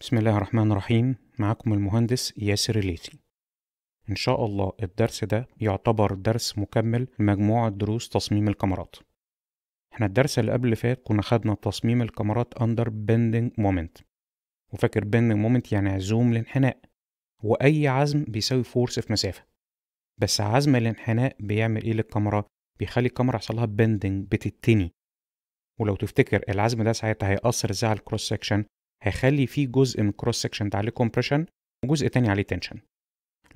بسم الله الرحمن الرحيم معكم المهندس ياسر الليثي إن شاء الله الدرس ده يعتبر درس مكمل لمجموعة دروس تصميم الكاميرات احنا الدرس اللي قبل فات كنا خدنا تصميم الكاميرات أندر بندنج مومنت وفاكر بندنج مومنت يعني عزوم الانحناء وأي عزم بيساوي فورس في مسافة بس عزم الانحناء بيعمل إيه للكاميرا؟ بيخلي الكاميرا يحصل لها بندنج بتتني ولو تفتكر العزم ده ساعتها هيأثر ازاي على الكروس سكشن هيخلي فيه جزء من الكروس سكشن ده عليه كومبريشن وجزء تاني عليه تنشن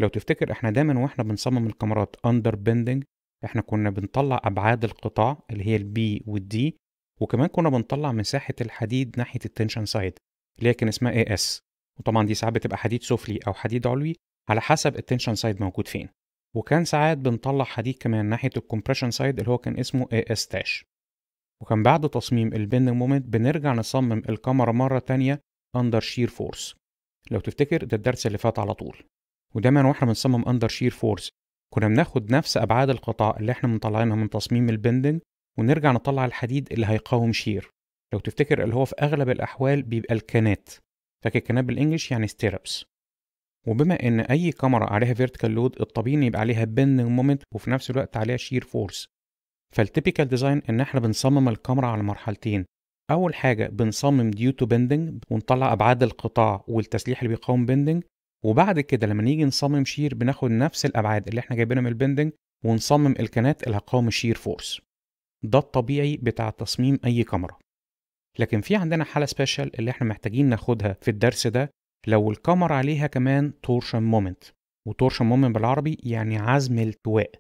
لو تفتكر احنا دايما واحنا بنصمم الكاميرات اندر بندنج احنا كنا بنطلع ابعاد القطاع اللي هي البي والدي وكمان كنا بنطلع مساحه الحديد ناحيه التنشن سايد اللي هي كان اسمها اي اس وطبعا دي ساعات بتبقى حديد سفلي او حديد علوي على حسب التنشن سايد موجود فين وكان ساعات بنطلع حديد كمان ناحيه الكومبريشن سايد اللي هو كان اسمه اي اس تاش وكان بعد تصميم البن مومنت بنرجع نصمم الكاميرا مرة تانية أندر شير فورس لو تفتكر ده الدرس اللي فات على طول ودايما واحنا بنصمم أندر شير فورس كنا بناخد نفس أبعاد القطع اللي احنا مطلعينها من تصميم البندنج ونرجع نطلع الحديد اللي هيقاوم شير لو تفتكر اللي هو في أغلب الأحوال بيبقى الكنات فاكر الكنات بالإنجلش يعني ستيربس وبما ان اي كاميرا عليها فيرتيكال لود الطبيعي يبقى عليها بندنج مومنت وفي نفس الوقت عليها شير فورس فالتيبيكال ديزاين ان احنا بنصمم الكاميرا على مرحلتين اول حاجه بنصمم ديو تو بندنج ونطلع ابعاد القطاع والتسليح اللي بيقاوم بندنج وبعد كده لما نيجي نصمم شير بناخد نفس الابعاد اللي احنا جايبينها من البندنج ونصمم الكنات اللي هتقاوم الشير فورس ده الطبيعي بتاع تصميم اي كاميرا لكن في عندنا حاله سبيشال اللي احنا محتاجين ناخدها في الدرس ده لو الكاميرا عليها كمان تورشن مومنت وتورشن مومنت بالعربي يعني عزم التواء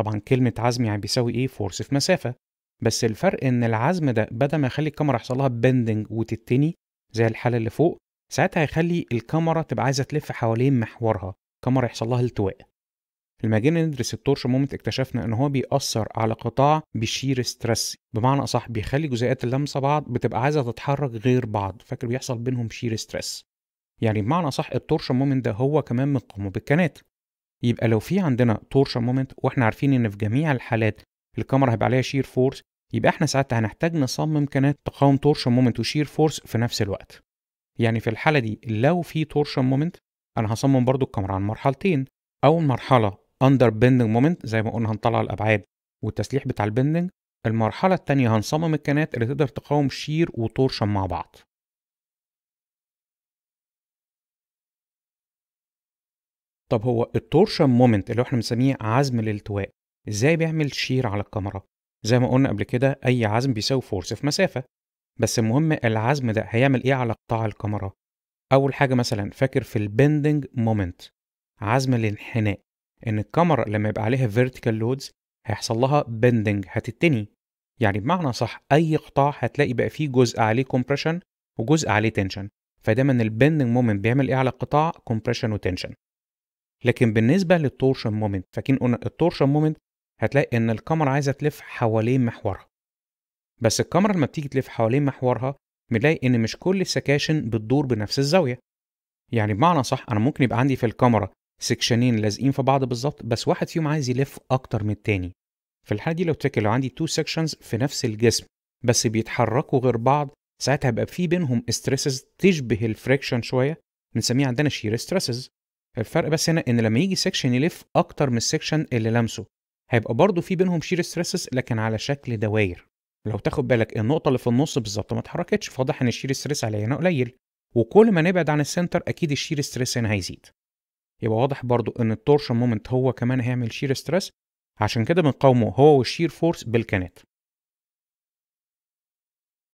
طبعا كلمة عزم يعني بيساوي إيه فورس في مسافة بس الفرق إن العزم ده بدل ما يخلي الكاميرا يحصل لها بندنج وتتني زي الحالة اللي فوق ساعتها هيخلي الكاميرا تبقى عايزة تلف حوالين محورها الكاميرا يحصل لها التواء لما جينا ندرس التورشن مومنت اكتشفنا ان هو بيأثر على قطاع بشير ستريس بمعنى اصح بيخلي جزيئات اللمسه بعض بتبقى عايزه تتحرك غير بعض فاكر بيحصل بينهم شير ستريس يعني بمعنى اصح التورشن مومنت ده هو كمان من قوامه بالكنات يبقى لو في عندنا تورشن مومنت واحنا عارفين ان في جميع الحالات الكاميرا هيبقى عليها شير فورس يبقى احنا ساعتها هنحتاج نصمم كانت تقاوم تورشن مومنت وشير فورس في نفس الوقت يعني في الحالة دي لو في تورشن مومنت انا هصمم برضو الكاميرا عن مرحلتين اول مرحلة اندر بندنج مومنت زي ما قلنا هنطلع الابعاد والتسليح بتاع البندنج المرحلة الثانيه هنصمم الكنات اللي تقدر تقاوم شير وتورشن مع بعض طب هو التورشن مومنت اللي احنا بنسميه عزم الالتواء ازاي بيعمل شير على الكاميرا زي ما قلنا قبل كده اي عزم بيساوي فورس في مسافه بس المهم العزم ده هيعمل ايه على قطاع الكاميرا اول حاجه مثلا فاكر في البندنج مومنت عزم الانحناء ان الكاميرا لما يبقى عليها فيرتيكال لودز هيحصل لها بندنج هتتني يعني بمعنى صح اي قطاع هتلاقي بقى فيه جزء عليه كومبريشن وجزء عليه تنشن فدايما البندنج مومنت بيعمل ايه على قطاع كومبريشن وتنشن لكن بالنسبه للتورشن مومنت فاكرين قلنا التورشن مومنت هتلاقي ان الكاميرا عايزه تلف حوالين محورها بس الكاميرا لما بتيجي تلف حوالين محورها بنلاقي ان مش كل السكاشن بتدور بنفس الزاويه يعني بمعنى صح انا ممكن يبقى عندي في الكاميرا سكشنين لازقين في بعض بالظبط بس واحد فيهم عايز يلف اكتر من التاني في الحاله دي لو تفتكر لو عندي تو سكشنز في نفس الجسم بس بيتحركوا غير بعض ساعتها هيبقى في بينهم ستريسز تشبه الفريكشن شويه بنسميه عندنا شير ستريسز الفرق بس هنا ان لما يجي سيكشن يلف اكتر من السيكشن اللي لمسه هيبقى برضه في بينهم شير ستريسز لكن على شكل دواير لو تاخد بالك النقطة اللي في النص بالظبط ما اتحركتش فواضح ان الشير ستريس عليها هنا قليل وكل ما نبعد عن السنتر اكيد الشير ستريس هنا هيزيد يبقى واضح برضو ان التورشن مومنت هو كمان هيعمل شير ستريس عشان كده بنقاومه هو والشير فورس بالكانات